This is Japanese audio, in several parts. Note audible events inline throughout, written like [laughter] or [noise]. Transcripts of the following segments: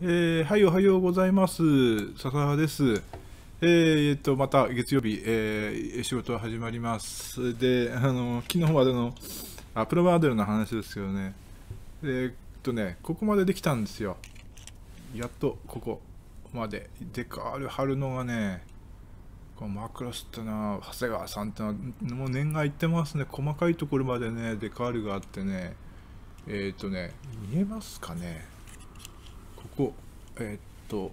えー、はい、おはようございます。笹原です。えー、と、また月曜日、えー、仕事始まります。で、あの、昨日までの、アプロバードルの話ですけどね、えー、っとね、ここまでできたんですよ。やっと、ここまで。でか貼る春のがね、このマクロスってな、長谷川さんってのは、もう年がいってますね。細かいところまでね、デカールがあってね、えー、っとね、見えますかね。ここえー、っと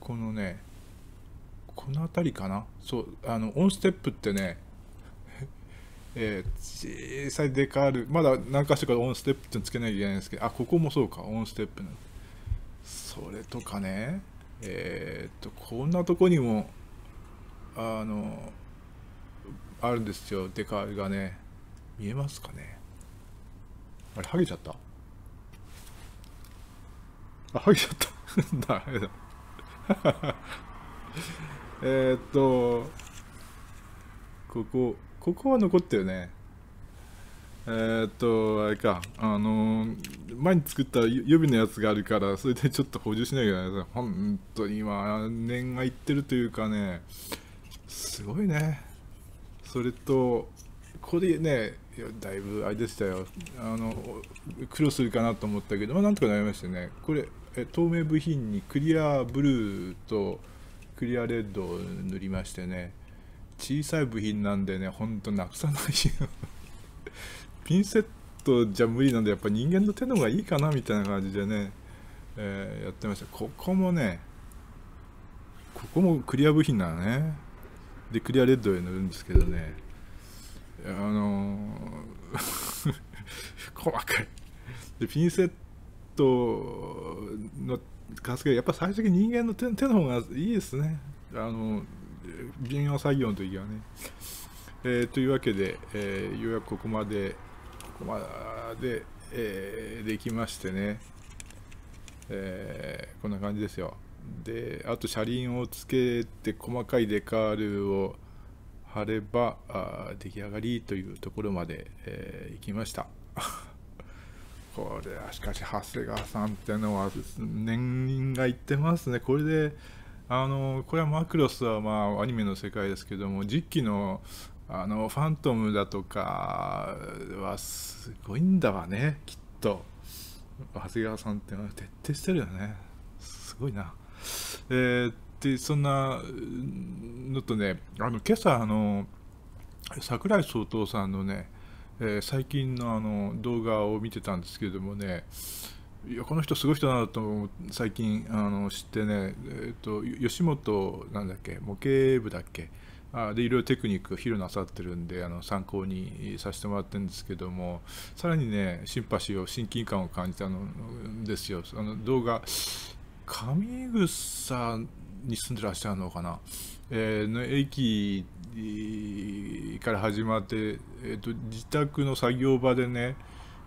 このねこの辺りかなそうあのオンステップってね [laughs] えー、小さいデカールまだ何か所かオンステップってつけなきゃいけないんですけどあここもそうかオンステップなんそれとかねえー、っとこんなとこにもあのあるんですよデカールがね見えますかねあれ剥げちゃったあ、入っちゃった。[laughs] ダメだ。[laughs] えっと、ここ、ここは残ったよね。えー、っと、あれか、あのー、前に作った予備のやつがあるから、それでちょっと補充しなきゃいけないです。本当に今、念がいってるというかね、すごいね。それと、これね、だいぶあれでしたよ。あの、苦労するかなと思ったけど、まあ、なんとかなりましたね。これ、透明部品にクリアブルーとクリアレッドを塗りましてね小さい部品なんでねほんとなくさないよ [laughs] ピンセットじゃ無理なんでやっぱ人間の手の方がいいかなみたいな感じでね、えー、やってましたここもねここもクリア部品なのねでクリアレッドで塗るんですけどねあのー、[laughs] 細かいでピンセットのガスけやっぱ最終的に人間の手手の方がいいですねあの微妙作業の時はね、えー、というわけで、えー、ようやくここまでここまで、えー、できましてね、えー、こんな感じですよであと車輪をつけて細かいデカールを貼ればあ出来上がりというところまで、えー、行きました。これはしかし長谷川さんっていうのは年輪がいってますねこれであのこれはマクロスはまあアニメの世界ですけども実機のあのファントムだとかはすごいんだわねきっと長谷川さんって徹底してるよねすごいなえー、でそんなのとねあの今朝あの桜井総統さんのねえー、最近のあの動画を見てたんですけれどもね、いやこの人すごい人なんと最近あの知ってね、えーと、吉本なんだっけ、模型部だっけ、あでいろいろテクニックを披露なさってるんであの参考にさせてもらってるんですけどもさらにねシンパシーを親近感を感じたのですよあの動画上草に住んでらっしゃるのかな、えー、の駅から始まって、えーと、自宅の作業場でね、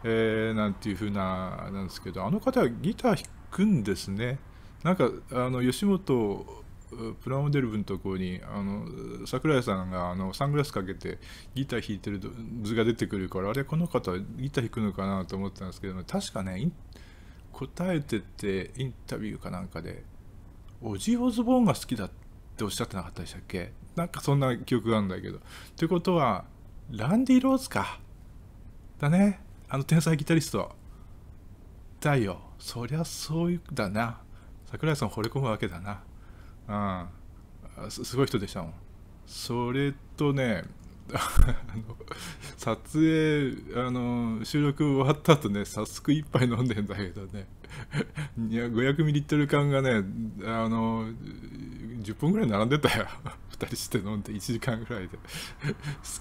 えー、なんていうふうななんですけどあの方はギター弾くんですねなんかあの吉本プラモデル部のところにあの桜井さんがあのサングラスかけてギター弾いてる図が出てくるからあれこの方ギター弾くのかなと思ってたんですけど、確かね答えててインタビューかなんかでオジー・オズボーンが好きだっておっしゃってなかったでしたっけなんかそんな記憶があるんだけど。ということは、ランディ・ローズか。だね。あの天才ギタリスト。だよ。そりゃそういう、だな。桜井さん惚れ込むわけだな。うん。すごい人でしたもん。それとね、[laughs] あの撮影あの収録終わった後ね早速一杯飲んでんだけどね500 [laughs] ミリリットル缶がねあの10分ぐらい並んでたよ2 [laughs] 人して飲んで1時間ぐらいで [laughs] 好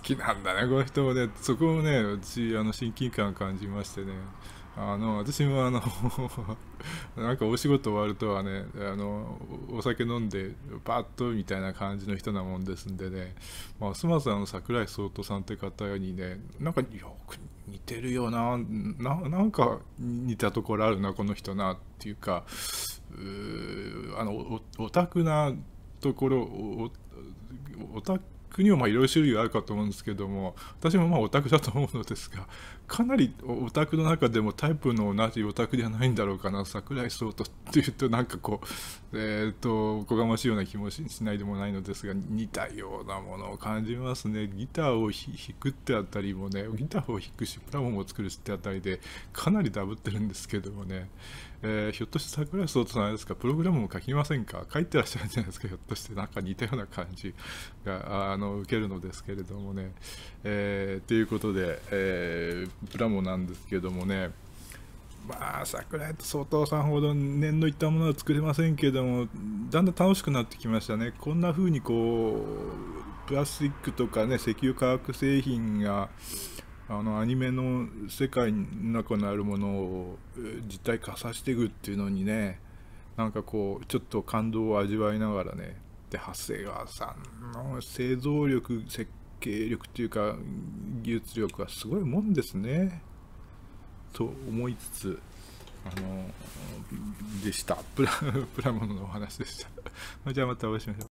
きなんだねこの人もねそこもねうちあの親近感感じましてねあの私もあの [laughs] なんかお仕事終わるとはねあのお酒飲んでバッとみたいな感じの人なもんですんでね、まあ、すまさんの桜井聡人さんって方にねなんかよく似てるよななんか似たところあるなこの人なっていうかうあのオタクなところオタクにもまあいろいろ種類があるかと思うんですけども私もまあオタクだと思うのですがかなりオタクの中でもタイプの同じオタクじゃないんだろうかな桜井翔太っていうとなんかこうえっ、ー、とおこがましいような気もしないでもないのですが似たようなものを感じますねギターを弾くってあたりもねギターを弾くしプラモンを作るしってあたりでかなりダブってるんですけどもね、えー、ひょっとして桜井壮太なんですかプログラムも書きませんか書いてらっしゃるんじゃないですかひょっとしてなんか似たような感じがあのの受けるのですけれどもね。えー、ということで、えー、プラモなんですけどもね、まあ、桜井と相当さんほど念のいったものは作れませんけれども、だんだん楽しくなってきましたね。こんな風にこう、プラスチックとかね、石油化学製品が、あのアニメの世界の中にあるものを実体化させていくっていうのにねなんかこうちょっと感動を味わいながらねって長谷川さんの製造力設計力っていうか技術力はすごいもんですねと思いつつあのでしたプラ [laughs] プラモのお話でした [laughs] じゃあまたお会いしましょう